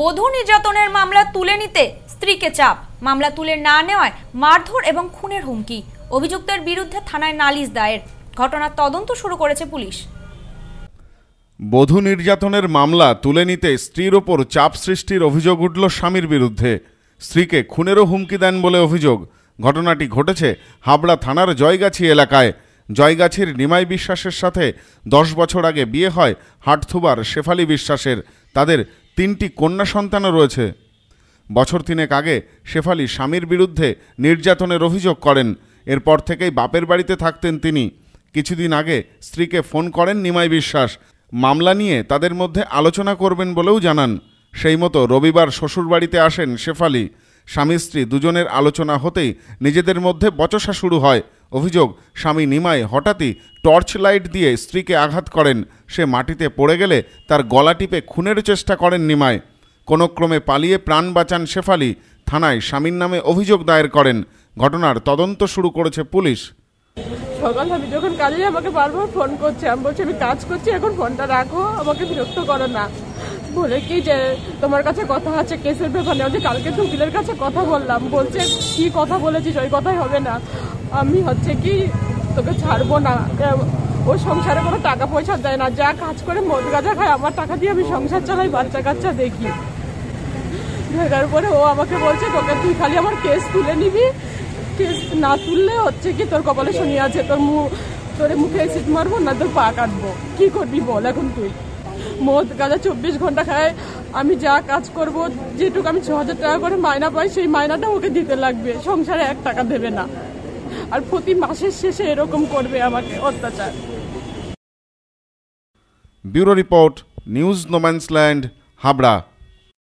বধূ নির্যাতনের মামলা তুলে নিতে স্ত্রীকে চাপ মামলা তুলে না নেওয়ায় মারধর এবং খুনের হুমকি অভিযুক্তের বিরুদ্ধে থানায় নালিশ দায়ের ঘটনার তদন্ত শুরু করেছে পুলিশ বধূ নির্যাতনের মামলা তুলে নিতে স্ত্রীর ওপর চাপ সৃষ্টির অভিযোগ উঠল স্বামীর বিরুদ্ধে স্ত্রীকে খুনেরও হুমকি দেন বলে অভিযোগ ঘটনাটি ঘটেছে হাবড়া থানার জয়গাছি এলাকায় জয়গাছির নিমাই বিশ্বাসের সাথে দশ বছর আগে বিয়ে হয় হাটথুবার শেফালি বিশ্বাসের তাদের তিনটি কন্যা সন্তানও রয়েছে বছর তিনেক আগে শেফালি স্বামীর বিরুদ্ধে নির্যাতনের অভিযোগ করেন এরপর থেকেই বাপের বাড়িতে থাকতেন তিনি কিছুদিন আগে স্ত্রীকে ফোন করেন নিমাই বিশ্বাস মামলা নিয়ে তাদের মধ্যে আলোচনা করবেন বলেও জানান সেই মতো রবিবার শ্বশুরবাড়িতে আসেন শেফালি স্বামী স্ত্রী দুজনের আলোচনা হতেই নিজেদের মধ্যে বচসা শুরু হয় অভিযোগ স্বামী নিমাই হঠাৎই টর্চ লাইট দিয়ে স্ত্রীকে আঘাত করেন সে মাটিতে পড়ে গেলে তার গলা টিপে খুনের চেষ্টা করেন নিমাই কোনোক্রমে পালিয়ে প্রাণ বাঁচান শেফালি থানায় স্বামীর নামে অভিযোগ দায়ের করেন ঘটনার তদন্ত শুরু করেছে পুলিশ সকাল আমি যখন কাজে আমাকে বারবার ফোন করছে আমি বলছি আমি কাজ করছি এখন ফোনটা রাখো আমাকে বিরক্ত করো না বলে কি যে তোমার কাছে কথা আছে কেসের ব্যাপারে আমি কালকে তো কাছে কথা বললাম বলছে কি কথা বলেছিস ওই কথাই হবে না আমি হচ্ছে কি তোকে ছাড়বো না ও সংসারে কোনো টাকা পয়সা দেয় না যা কাজ করে মদ গাজা খায় আমার টাকা দিয়ে আমি সংসার চালাই বাচ্চা কাচ্চা দেখি ধরার পরে ও আমাকে বলছে তোকে তুই খালি আমার কেস তুলে নিবি কেস না তুললে হচ্ছে কি তোর কপালে শুনিয়ে আছে তোর মু তোর মুখে সিট মারবো না তোর পা কাটবো কি করবি বল এখন তুই মদ গাজা চব্বিশ ঘন্টা খায় আমি যা কাজ করব যেটুকু আমি ছ হাজার টাকা করে মায়না পাই সেই মায়নাটা ওকে দিতে লাগবে সংসারে এক টাকা দেবে না আর প্রতি মাসের শেষে এরকম করবে আমাকে অত্যাচার bureau report news no man's land Habra